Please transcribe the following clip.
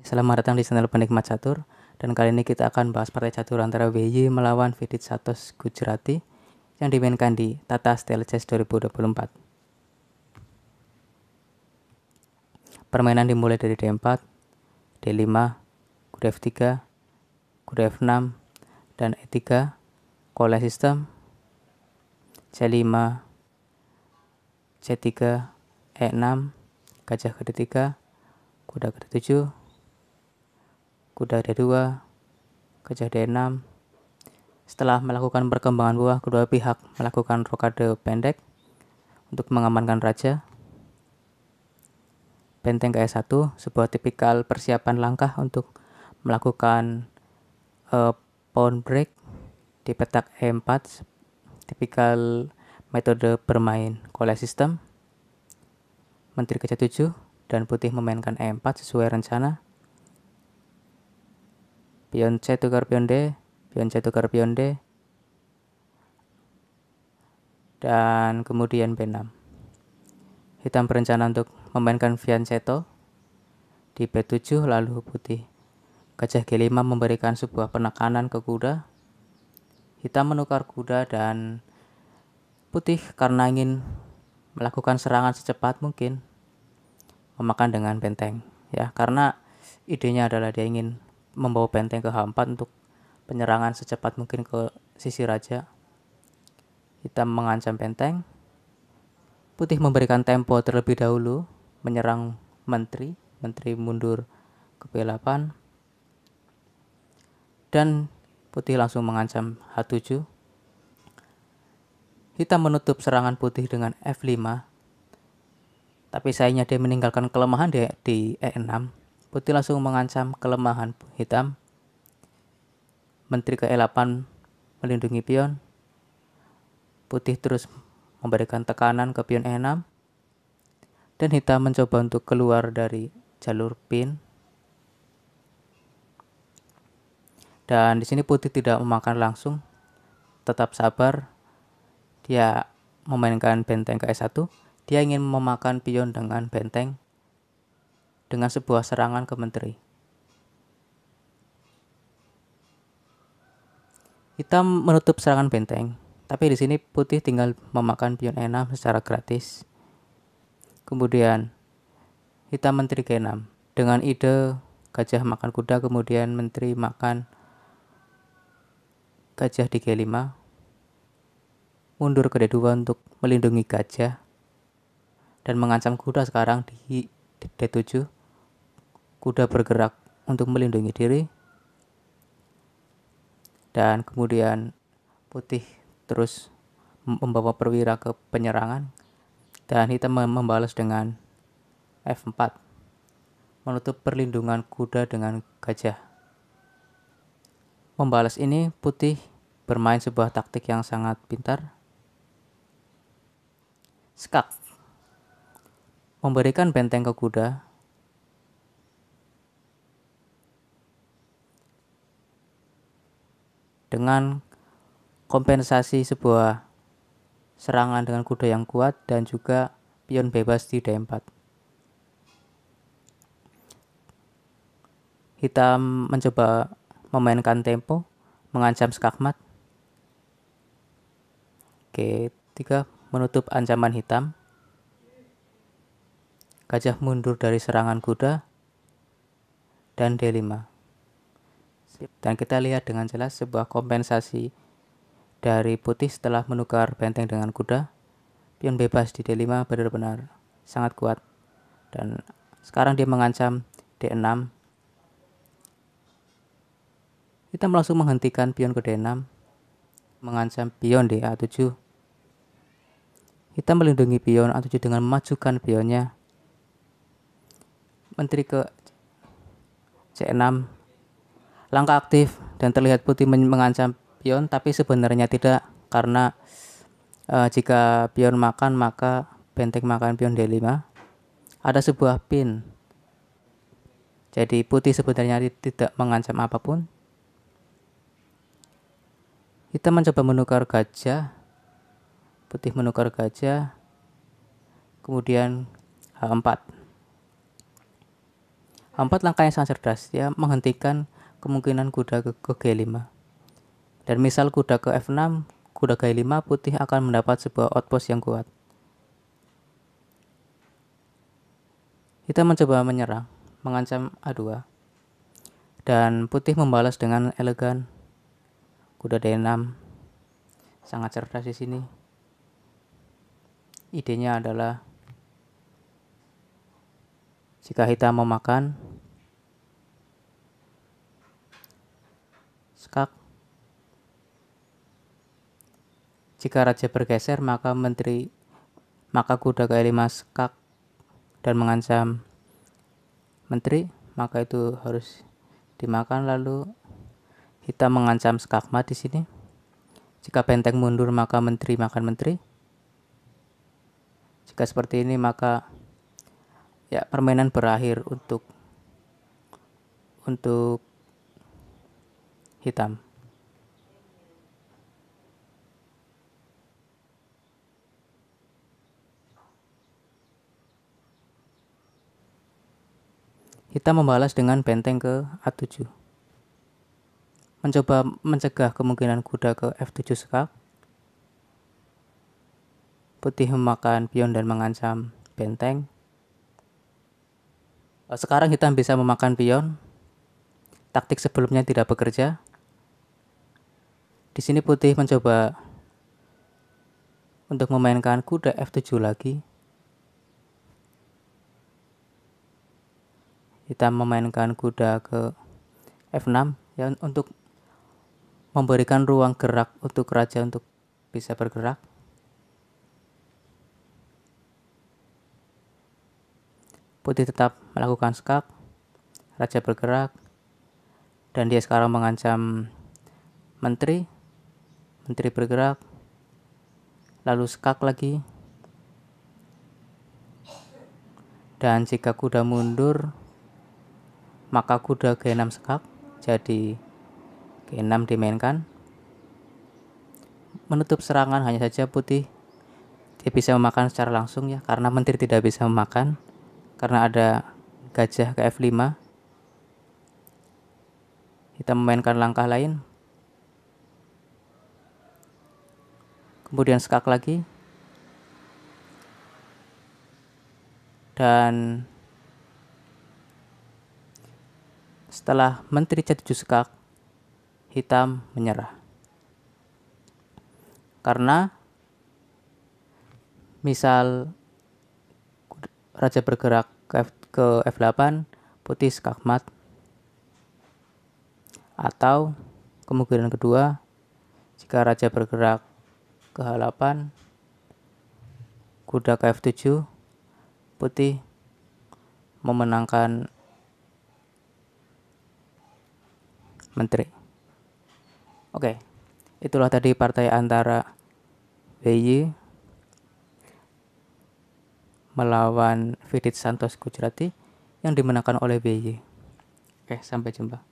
Selamat datang di channel Penikmat Catur dan kali ini kita akan bahas partai catur antara WY melawan Vidit Satos Gujarati yang dimainkan di Tata Steel Chess 2024. Permainan dimulai dari D4, D5, kuda F3, kuda F6, dan E3, kole sistem, C5, C3, E6, gajah ke D3, kuda ke D7, kuda D2, gajah D6. Setelah melakukan perkembangan buah, kedua pihak melakukan rokade pendek untuk mengamankan raja. Benteng ke 1 sebuah tipikal persiapan langkah untuk melakukan uh, pawn break di petak E4, tipikal metode bermain koalisi sistem. Menteri ke 7 dan putih memainkan E4 sesuai rencana pion C tukar pion D, pion C tukar pion D, dan kemudian B6. Hitam berencana untuk memainkan fianchetto di B7 lalu putih. Gajah G5 memberikan sebuah penekanan ke kuda. Hitam menukar kuda dan putih karena ingin melakukan serangan secepat mungkin memakan dengan benteng ya karena idenya adalah dia ingin membawa benteng ke h 4 untuk penyerangan secepat mungkin ke sisi raja. Hitam mengancam benteng. Putih memberikan tempo terlebih dahulu menyerang menteri. Menteri mundur ke b 8 Dan putih langsung mengancam H7. Hitam menutup serangan putih dengan F5. Tapi sayangnya dia meninggalkan kelemahan di, di e E6 Putih langsung mengancam kelemahan hitam. Menteri ke-8 melindungi pion. Putih terus memberikan tekanan ke pion E6. Dan hitam mencoba untuk keluar dari jalur pin. Dan di sini putih tidak memakan langsung, tetap sabar. Dia memainkan benteng ke e 1 Dia ingin memakan pion dengan benteng dengan sebuah serangan ke menteri. Hitam menutup serangan benteng, tapi di sini putih tinggal memakan pion E6 secara gratis. Kemudian, hitam menteri ke 6 dengan ide gajah makan kuda, kemudian menteri makan gajah di G5, mundur ke D2 untuk melindungi gajah, dan mengancam kuda sekarang di D7 kuda bergerak untuk melindungi diri dan kemudian putih terus membawa perwira ke penyerangan dan hitam membalas dengan F4 menutup perlindungan kuda dengan gajah membalas ini putih bermain sebuah taktik yang sangat pintar skak memberikan benteng ke kuda dengan kompensasi sebuah serangan dengan kuda yang kuat dan juga pion bebas di D4. Hitam mencoba memainkan tempo, mengancam skakmat. Oke, tiga menutup ancaman hitam. Gajah mundur dari serangan kuda dan D5. Dan kita lihat dengan jelas sebuah kompensasi dari putih setelah menukar benteng dengan kuda. Pion bebas di D5 benar-benar sangat kuat. Dan sekarang dia mengancam D6. Kita langsung menghentikan pion ke D6. Mengancam pion a 7 Kita melindungi pion A7 dengan memajukan pionnya. Menteri ke C6 Langkah aktif dan terlihat putih mengancam pion, tapi sebenarnya tidak karena uh, jika pion makan maka benteng makan pion D5. Ada sebuah pin. Jadi putih sebenarnya tidak mengancam apapun. Kita mencoba menukar gajah. Putih menukar gajah. Kemudian H4. H4 langkah yang sangat cerdas. Ya, menghentikan kemungkinan kuda ke, ke G5. Dan misal kuda ke F6, kuda G5 putih akan mendapat sebuah outpost yang kuat. Kita mencoba menyerang, mengancam A2. Dan putih membalas dengan elegan. Kuda D6 sangat cerdas di sini. Idenya adalah jika hitam memakan, Jika raja bergeser, maka menteri maka kuda lima maskak dan mengancam menteri, maka itu harus dimakan lalu hitam mengancam skakma di sini. Jika benteng mundur maka menteri makan menteri. Jika seperti ini maka ya permainan berakhir untuk untuk hitam. Kita membalas dengan benteng ke A7. Mencoba mencegah kemungkinan kuda ke F7 sekak. Putih memakan pion dan mengancam benteng. Eh, sekarang kita bisa memakan pion. Taktik sebelumnya tidak bekerja. Di sini putih mencoba untuk memainkan kuda F7 lagi. kita memainkan kuda ke F6 ya untuk memberikan ruang gerak untuk raja untuk bisa bergerak. Putih tetap melakukan skak, raja bergerak, dan dia sekarang mengancam menteri, menteri bergerak, lalu skak lagi. Dan jika kuda mundur, maka kuda G6 sekak jadi G6 dimainkan menutup serangan hanya saja putih dia bisa memakan secara langsung ya karena menteri tidak bisa memakan karena ada gajah ke F5 kita memainkan langkah lain kemudian sekak lagi dan setelah Menteri Cat Juskak hitam menyerah. Karena misal raja bergerak ke, F, ke F8, putih skakmat. Atau kemungkinan kedua, jika raja bergerak ke H8, kuda ke F7, putih memenangkan menteri. Oke, itulah tadi partai antara BY melawan Vidit Santos Gujarati yang dimenangkan oleh BY. Oke, sampai jumpa.